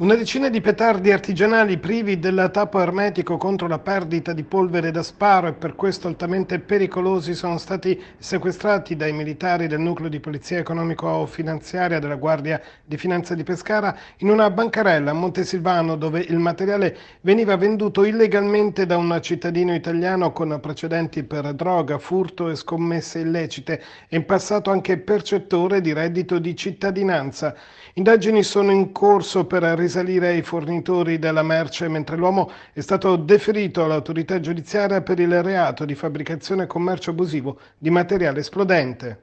Una decina di petardi artigianali privi del tappo ermetico contro la perdita di polvere da sparo e per questo altamente pericolosi sono stati sequestrati dai militari del nucleo di polizia economico-finanziaria o della Guardia di Finanza di Pescara in una bancarella a Montesilvano dove il materiale veniva venduto illegalmente da un cittadino italiano con precedenti per droga, furto e scommesse illecite e in passato anche percettore di reddito di cittadinanza. Indagini sono in corso per risolvere risalire ai fornitori della merce, mentre l'uomo è stato deferito all'autorità giudiziaria per il reato di fabbricazione e commercio abusivo di materiale esplodente.